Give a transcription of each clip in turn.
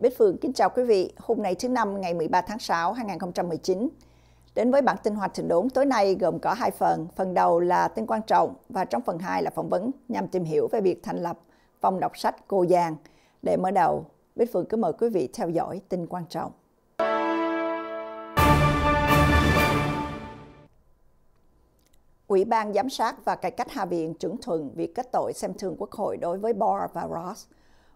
Bích Phương kính chào quý vị. Hôm nay thứ năm ngày 13 tháng 6 2019. Đến với bản tin hoạt trình đốn tối nay gồm có hai phần. Phần đầu là tin quan trọng và trong phần 2 là phỏng vấn nhằm tìm hiểu về việc thành lập phòng đọc sách Cô Giang. Để mở đầu, Bích Phương cứ mời quý vị theo dõi tin quan trọng. Ủy ban Giám sát và Cải cách Hạ viện trưởng thuận việc kết tội xem thường quốc hội đối với Barr và Ross –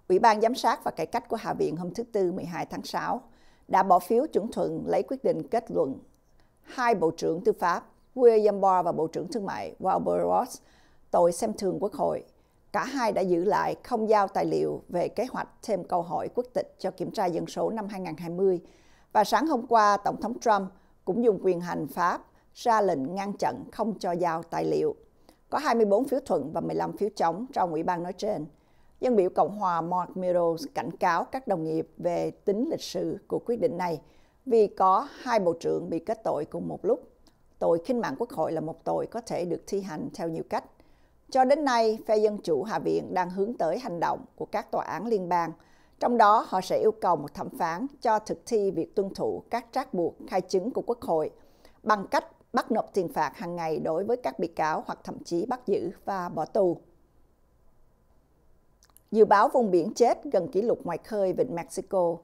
Ủy ban Giám sát và Cải cách của Hạ viện hôm thứ Tư 12 tháng 6 đã bỏ phiếu chuẩn thuận lấy quyết định kết luận hai Bộ trưởng Tư pháp William Barr và Bộ trưởng Thương mại Wilbur Ross tội xem thường quốc hội. Cả hai đã giữ lại không giao tài liệu về kế hoạch thêm câu hỏi quốc tịch cho kiểm tra dân số năm 2020. Và sáng hôm qua, Tổng thống Trump cũng dùng quyền hành pháp ra lệnh ngăn chặn không cho giao tài liệu. Có 24 phiếu thuận và 15 phiếu chống trong ủy ban nói trên. Dân biểu Cộng hòa Mark Meadows cảnh cáo các đồng nghiệp về tính lịch sử của quyết định này vì có hai bộ trưởng bị kết tội cùng một lúc. Tội khinh mạng quốc hội là một tội có thể được thi hành theo nhiều cách. Cho đến nay, phe Dân Chủ Hạ Viện đang hướng tới hành động của các tòa án liên bang, trong đó họ sẽ yêu cầu một thẩm phán cho thực thi việc tuân thủ các trác buộc khai chứng của Quốc hội bằng cách bắt nộp tiền phạt hàng ngày đối với các bị cáo hoặc thậm chí bắt giữ và bỏ tù dự báo vùng biển chết gần kỷ lục ngoài khơi vịnh Mexico,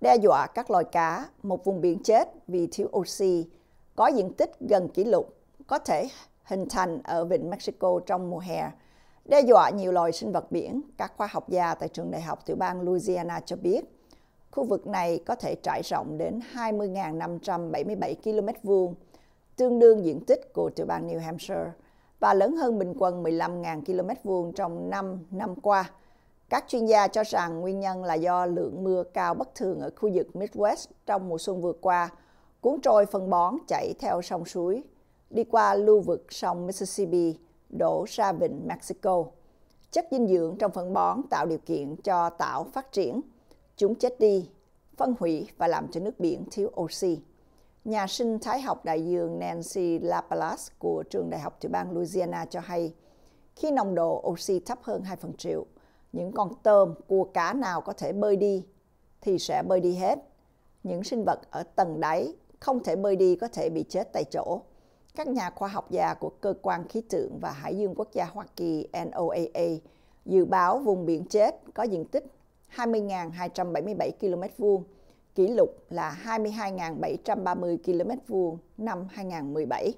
đe dọa các loài cá, một vùng biển chết vì thiếu oxy, có diện tích gần kỷ lục, có thể hình thành ở vịnh Mexico trong mùa hè, đe dọa nhiều loài sinh vật biển, các khoa học gia tại trường đại học tiểu bang Louisiana cho biết. Khu vực này có thể trải rộng đến 20.577 km vuông, tương đương diện tích của tiểu bang New Hampshire và lớn hơn bình quân 15.000 km vuông trong 5 năm qua – các chuyên gia cho rằng nguyên nhân là do lượng mưa cao bất thường ở khu vực Midwest trong mùa xuân vừa qua, cuốn trôi phân bón chảy theo sông suối, đi qua lưu vực sông Mississippi, đổ ra vịnh Mexico. Chất dinh dưỡng trong phân bón tạo điều kiện cho tảo phát triển. Chúng chết đi, phân hủy và làm cho nước biển thiếu oxy. Nhà sinh thái học đại dương Nancy Laplace của trường Đại học tiểu bang Louisiana cho hay, khi nồng độ oxy thấp hơn 2 phần triệu, những con tôm, cua cá nào có thể bơi đi thì sẽ bơi đi hết. Những sinh vật ở tầng đáy không thể bơi đi có thể bị chết tại chỗ. Các nhà khoa học gia của Cơ quan Khí tượng và Hải dương Quốc gia Hoa Kỳ NOAA dự báo vùng biển chết có diện tích 20.277 km vuông, kỷ lục là 22.730 km vuông năm 2017.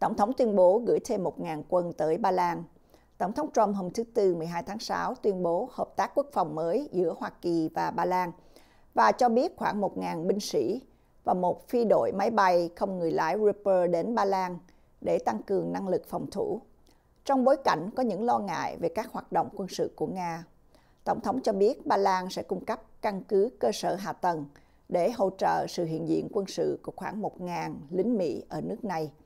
Tổng thống tuyên bố gửi thêm 1.000 quân tới Ba Lan – Tổng thống Trump hôm thứ Tư 12 tháng 6 tuyên bố hợp tác quốc phòng mới giữa Hoa Kỳ và Ba Lan và cho biết khoảng 1.000 binh sĩ và một phi đội máy bay không người lái Reaper đến Ba Lan để tăng cường năng lực phòng thủ. Trong bối cảnh có những lo ngại về các hoạt động quân sự của Nga, Tổng thống cho biết Ba Lan sẽ cung cấp căn cứ cơ sở hạ tầng để hỗ trợ sự hiện diện quân sự của khoảng 1.000 lính Mỹ ở nước này –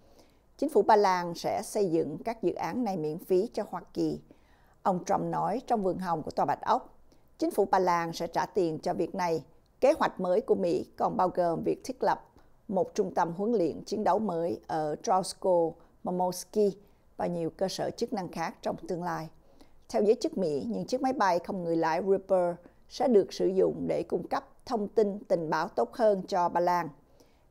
Chính phủ Ba Lan sẽ xây dựng các dự án này miễn phí cho Hoa Kỳ. Ông Trump nói trong vườn hồng của Tòa Bạch Ốc, chính phủ Ba Lan sẽ trả tiền cho việc này. Kế hoạch mới của Mỹ còn bao gồm việc thiết lập một trung tâm huấn luyện chiến đấu mới ở Trosko, Mamorski và nhiều cơ sở chức năng khác trong tương lai. Theo giới chức Mỹ, những chiếc máy bay không người lái Reaper sẽ được sử dụng để cung cấp thông tin tình báo tốt hơn cho Ba Lan.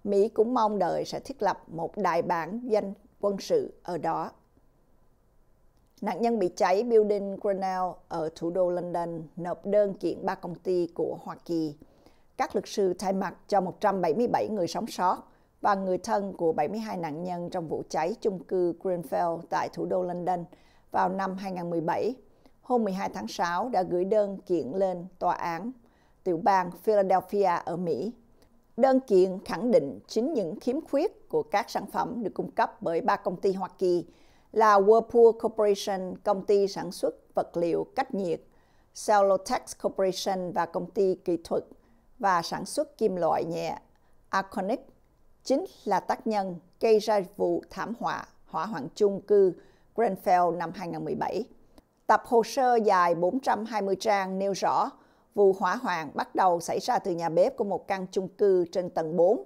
Mỹ cũng mong đợi sẽ thiết lập một đại bản danh quân sự ở đó. Nạn nhân bị cháy Building Grenell ở thủ đô London nộp đơn kiện ba công ty của Hoa Kỳ. Các luật sư thay mặt cho 177 người sống sót và người thân của 72 nạn nhân trong vụ cháy chung cư Greenfield tại thủ đô London vào năm 2017, hôm 12 tháng 6 đã gửi đơn kiện lên tòa án tiểu bang Philadelphia ở Mỹ đơn kiện khẳng định chính những khiếm khuyết của các sản phẩm được cung cấp bởi ba công ty Hoa Kỳ là Whirlpool Corporation, công ty sản xuất vật liệu cách nhiệt, Cellotex Corporation và công ty kỹ thuật và sản xuất kim loại nhẹ Arconic chính là tác nhân gây ra vụ thảm họa hỏa hoạn chung cư Grenfell năm 2017. Tập hồ sơ dài 420 trang nêu rõ Vụ hỏa hoạn bắt đầu xảy ra từ nhà bếp của một căn chung cư trên tầng 4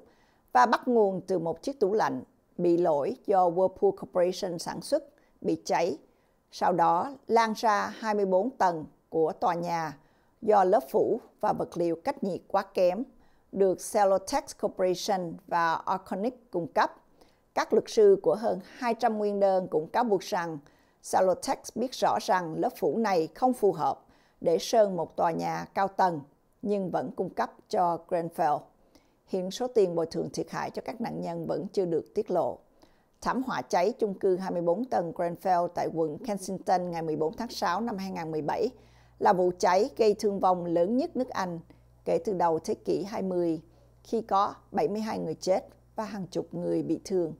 và bắt nguồn từ một chiếc tủ lạnh bị lỗi do Whirlpool Corporation sản xuất bị cháy, sau đó lan ra 24 tầng của tòa nhà do lớp phủ và vật liệu cách nhiệt quá kém được Celotex Corporation và Arconic cung cấp. Các luật sư của hơn 200 nguyên đơn cũng cáo buộc rằng Celotex biết rõ rằng lớp phủ này không phù hợp để sơn một tòa nhà cao tầng nhưng vẫn cung cấp cho Grenfell. Hiện số tiền bồi thường thiệt hại cho các nạn nhân vẫn chưa được tiết lộ. Thảm họa cháy chung cư 24 tầng Grenfell tại quận Kensington ngày 14 tháng 6 năm 2017 là vụ cháy gây thương vong lớn nhất nước Anh kể từ đầu thế kỷ 20 khi có 72 người chết và hàng chục người bị thương.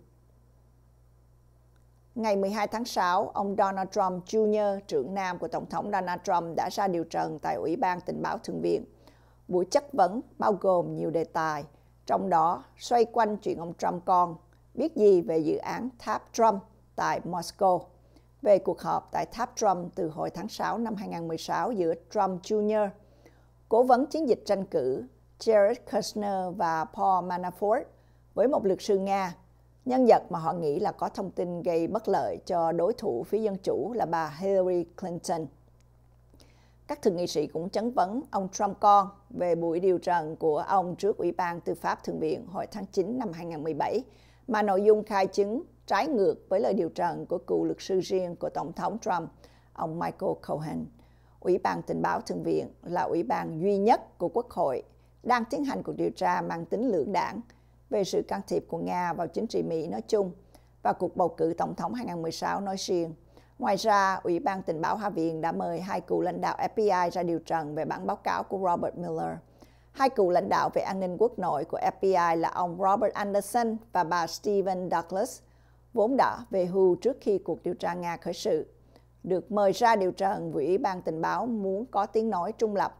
Ngày 12 tháng 6, ông Donald Trump Jr., trưởng nam của Tổng thống Donald Trump đã ra điều trần tại Ủy ban Tình báo Thượng viện. Buổi chất vấn bao gồm nhiều đề tài, trong đó xoay quanh chuyện ông Trump con biết gì về dự án Tháp Trump tại Moscow, về cuộc họp tại Tháp Trump từ hồi tháng 6 năm 2016 giữa Trump Jr., cố vấn chiến dịch tranh cử Jared Kushner và Paul Manafort với một luật sư Nga Nhân vật mà họ nghĩ là có thông tin gây bất lợi cho đối thủ phía Dân Chủ là bà Hillary Clinton. Các thượng nghị sĩ cũng chấn vấn ông Trump con về buổi điều trần của ông trước Ủy ban Tư pháp Thượng viện hồi tháng 9 năm 2017, mà nội dung khai chứng trái ngược với lời điều trần của cựu luật sư riêng của Tổng thống Trump, ông Michael Cohen. Ủy ban Tình báo Thượng viện là ủy ban duy nhất của Quốc hội đang tiến hành cuộc điều tra mang tính lưỡng đảng – về sự can thiệp của Nga vào chính trị Mỹ nói chung và cuộc bầu cử tổng thống 2016 nói riêng. Ngoài ra, Ủy ban Tình báo Hoa viện đã mời hai cựu lãnh đạo FBI ra điều trần về bản báo cáo của Robert Mueller. Hai cựu lãnh đạo về an ninh quốc nội của FBI là ông Robert Anderson và bà Stephen Douglas, vốn đã về hưu trước khi cuộc điều tra Nga khởi sự. Được mời ra điều trần vì Ủy ban Tình báo muốn có tiếng nói trung lập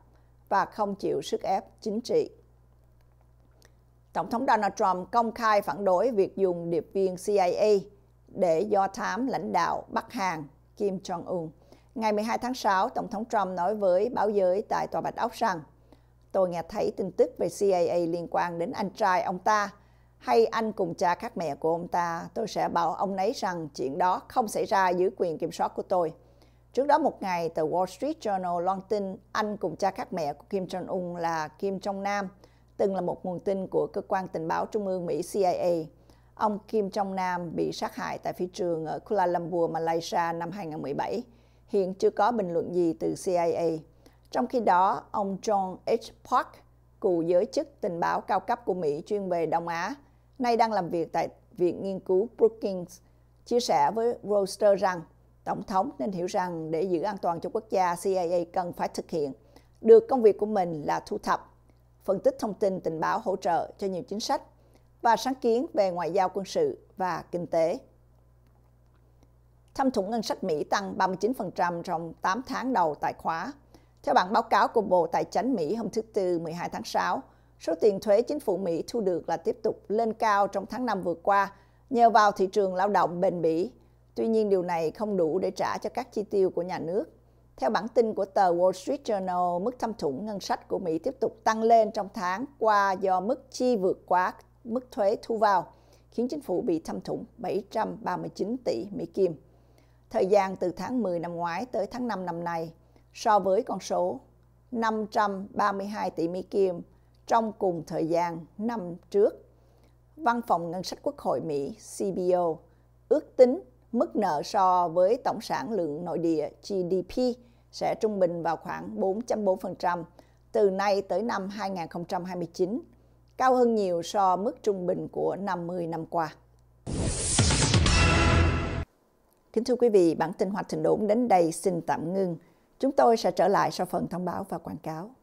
và không chịu sức ép chính trị. Tổng thống Donald Trump công khai phản đối việc dùng điệp viên CIA để do thám lãnh đạo Bắc Hàn Kim Jong-un. Ngày 12 tháng 6, Tổng thống Trump nói với báo giới tại Tòa Bạch Ốc rằng Tôi nghe thấy tin tức về CIA liên quan đến anh trai ông ta hay anh cùng cha khác mẹ của ông ta. Tôi sẽ bảo ông ấy rằng chuyện đó không xảy ra dưới quyền kiểm soát của tôi. Trước đó một ngày, tờ Wall Street Journal loan tin anh cùng cha khác mẹ của Kim Jong-un là Kim Jong-nam – từng là một nguồn tin của cơ quan tình báo trung ương Mỹ CIA. Ông Kim Jong Nam bị sát hại tại phi trường ở Kuala Lumpur, Malaysia năm 2017. Hiện chưa có bình luận gì từ CIA. Trong khi đó, ông John H. Park, cựu giới chức tình báo cao cấp của Mỹ chuyên về Đông Á, nay đang làm việc tại Viện Nghiên cứu Brookings, chia sẻ với Reuters rằng Tổng thống nên hiểu rằng để giữ an toàn cho quốc gia, CIA cần phải thực hiện được công việc của mình là thu thập phân tích thông tin tình báo hỗ trợ cho nhiều chính sách và sáng kiến về ngoại giao quân sự và kinh tế. Thâm thủng ngân sách Mỹ tăng 39% trong 8 tháng đầu tài khóa. Theo bản báo cáo của Bộ Tài chính Mỹ hôm thứ Tư 12 tháng 6, số tiền thuế chính phủ Mỹ thu được là tiếp tục lên cao trong tháng 5 vừa qua nhờ vào thị trường lao động bền bỉ. Tuy nhiên điều này không đủ để trả cho các chi tiêu của nhà nước theo bản tin của tờ Wall Street Journal, mức thâm thủng ngân sách của Mỹ tiếp tục tăng lên trong tháng qua do mức chi vượt quá mức thuế thu vào, khiến chính phủ bị thâm thủng 739 tỷ Mỹ Kim. Thời gian từ tháng 10 năm ngoái tới tháng 5 năm nay, so với con số 532 tỷ Mỹ Kim trong cùng thời gian năm trước. Văn phòng Ngân sách Quốc hội Mỹ CBO ước tính mức nợ so với tổng sản lượng nội địa GDP sẽ trung bình vào khoảng 4.4% từ nay tới năm 2029, cao hơn nhiều so mức trung bình của 50 năm qua. Kính thưa quý vị, bản tin hoạt trình đốn đến đây xin tạm ngưng. Chúng tôi sẽ trở lại sau phần thông báo và quảng cáo.